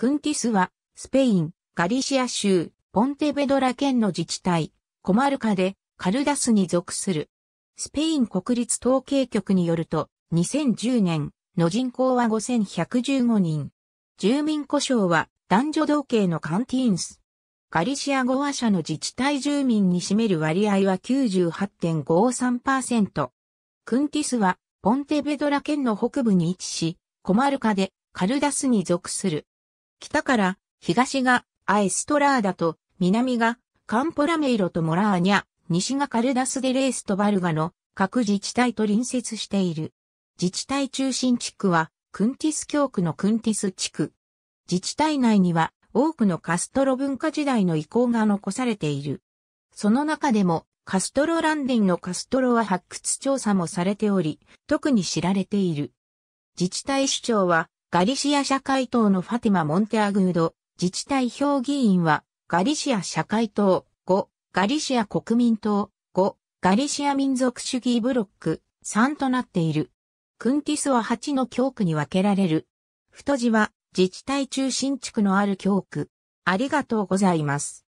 クンティスは、スペイン、ガリシア州、ポンテベドラ県の自治体、コマルカで、カルダスに属する。スペイン国立統計局によると、2010年の人口は5115人。住民故障は男女同系のカンティンス。ガリシア語話者の自治体住民に占める割合は98.53%。クンティスはポンテベドラ県の北部に位置し、コマルカでカルダスに属する。北から東がアエストラーダと南がカンポラメイロとモラーニャ、西がカルダスデレースとバルガの各自治体と隣接している。自治体中心地区はクンティス教区のクンティス地区。自治体内には多くのカストロ文化時代の遺構が残されている。その中でもカストロランディンのカストロは発掘調査もされており、特に知られている。自治体首長はガリシア社会党のファティマ・モンテアグード、自治体評議員は、ガリシア社会党、5、ガリシア国民党、5、ガリシア民族主義ブロック、3となっている。クンティスは8の教区に分けられる。太字は自治体中心地区のある教区。ありがとうございます。